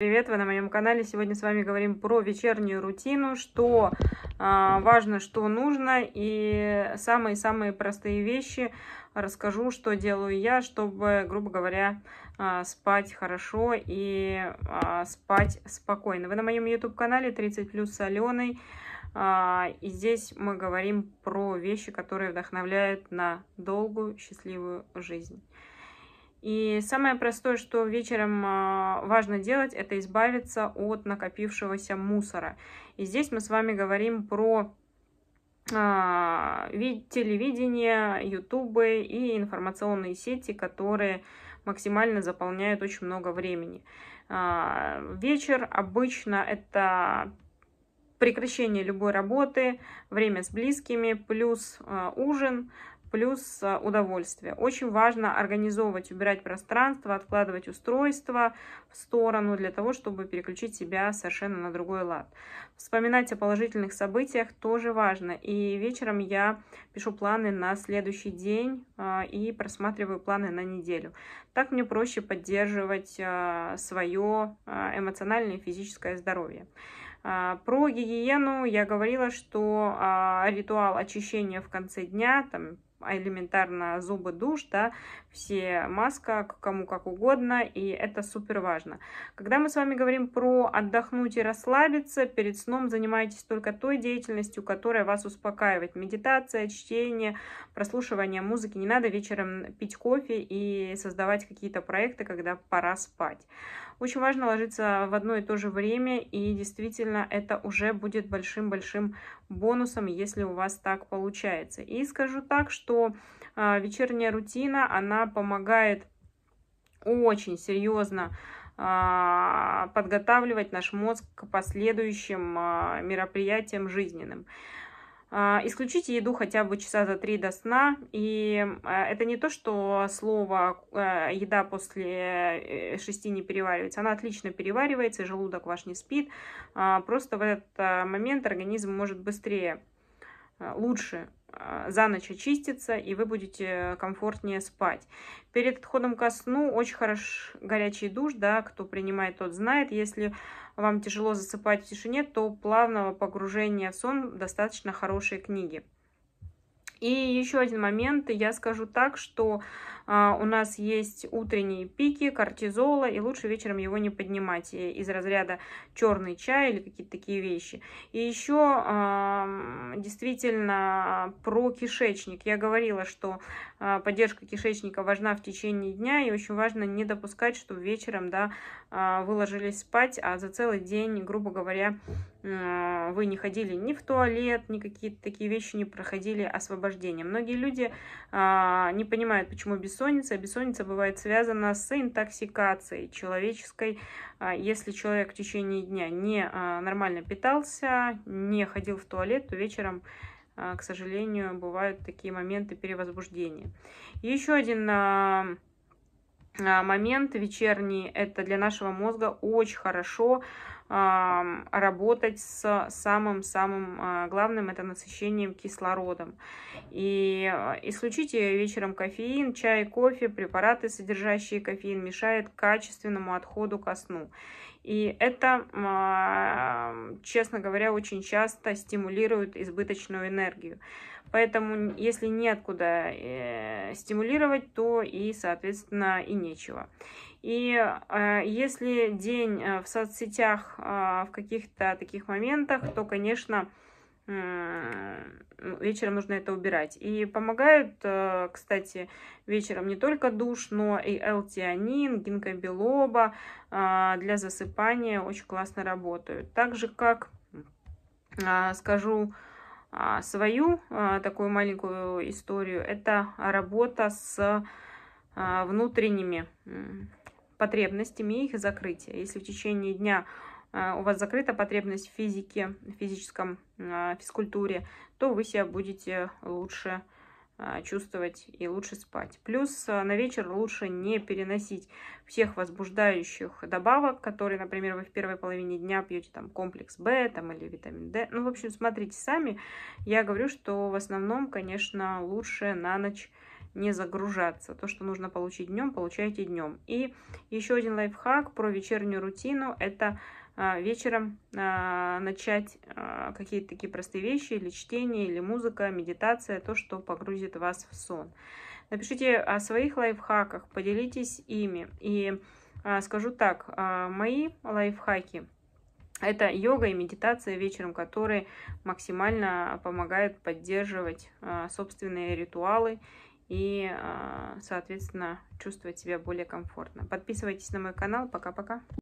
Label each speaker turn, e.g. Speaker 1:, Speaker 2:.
Speaker 1: Привет, вы на моем канале. Сегодня с вами говорим про вечернюю рутину, что э, важно, что нужно и самые-самые простые вещи расскажу, что делаю я, чтобы, грубо говоря, э, спать хорошо и э, спать спокойно. Вы на моем YouTube-канале 30 плюс с Э, и здесь мы говорим про вещи, которые вдохновляют на долгую счастливую жизнь. И самое простое, что вечером а, важно делать, это избавиться от накопившегося мусора. И здесь мы с вами говорим про а, телевидение, ютубы и информационные сети, которые максимально заполняют очень много времени. А, вечер обычно это прекращение любой работы, время с близкими, плюс ужин, плюс э, удовольствие. Очень важно организовывать, убирать пространство, откладывать устройство в сторону для того, чтобы переключить себя совершенно на другой лад. Вспоминать о положительных событиях тоже важно. И вечером я пишу планы на следующий день э, и просматриваю планы на неделю. Так мне проще поддерживать э, свое эмоциональное и физическое здоровье. Про гигиену я говорила, что ритуал очищения в конце дня, там а элементарно зубы, душ, да, все маска, кому как угодно, и это супер важно. Когда мы с вами говорим про отдохнуть и расслабиться, перед сном занимайтесь только той деятельностью, которая вас успокаивает. Медитация, чтение, прослушивание музыки. Не надо вечером пить кофе и создавать какие-то проекты, когда пора спать. Очень важно ложиться в одно и то же время, и действительно это уже будет большим-большим бонусом, если у вас так получается. И скажу так, что что а, вечерняя рутина, она помогает очень серьезно а, подготавливать наш мозг к последующим а, мероприятиям жизненным. Исключите еду хотя бы часа за три до сна. И это не то, что слово «еда после э, шести не переваривается». Она отлично переваривается, желудок ваш не спит. Просто в этот момент организм может быстрее а, лучше а, за ночь очистится, и вы будете комфортнее спать. Перед отходом ко сну очень хорош горячий душ, да, кто принимает, тот знает. Если вам тяжело засыпать в тишине, то плавного погружения в сон достаточно хорошие книги. И еще один момент, я скажу так, что а, у нас есть утренние пики кортизола, и лучше вечером его не поднимать э, из разряда черный чай или какие-то такие вещи. И еще действительно про кишечник. Я говорила, что а, поддержка кишечника важна в течение дня, и очень важно не допускать, что вечером да, а, вы ложились спать, а за целый день, грубо говоря, вы не ходили ни в туалет, ни какие-то такие вещи не проходили освобождение. Многие люди не понимают, почему без бессонницы, бессонница бывает связана с интоксикацией человеческой. А, если человек в течение дня не а, нормально питался, не ходил в туалет, то вечером а, к сожалению, бывают такие моменты перевозбуждения. Еще один а, момент вечерний, это для нашего мозга очень хорошо работать с самым-самым а, главным, это насыщением кислородом. И а, исключите вечером кофеин, чай, кофе, препараты, содержащие кофеин, мешает качественному отходу ко сну. И это честно говоря, очень часто стимулируют избыточную энергию. Поэтому, если неоткуда э, стимулировать, то и, соответственно, и нечего. И э, если день э, в соцсетях э, в каких-то таких моментах, то, конечно, э, вечером нужно это убирать. И помогают, э, кстати, вечером не только душ, но и элтианин, гинкобелоба э, для засыпания очень классно работают. Так же, как э, скажу свою такую маленькую историю, это работа с внутренними потребностями и их закрытие. Если в течение дня а, у вас закрыта потребность в физике, в физическом а, физкультуре, то вы себя будете лучше а, чувствовать и лучше спать. Плюс на вечер лучше не переносить всех возбуждающих добавок, которые, например, вы в первой половине дня пьете там комплекс Б там, или витамин D. Ну, в общем, смотрите сами. Я говорю, что в основном, конечно, лучше на ночь не загружаться. То, что нужно получить днем, получайте днем. И еще один лайфхак про вечернюю рутину – это а, вечером а, начать а, какие-то такие простые вещи, или чтение, или музыка, медитация, то, что погрузит вас в сон. Напишите о своих лайфхаках, поделитесь ими. И скажу так, мои лайфхаки – это йога и медитация вечером, которые максимально помогают поддерживать собственные ритуалы и, соответственно, чувствовать себя более комфортно. Подписывайтесь на мой канал. Пока-пока.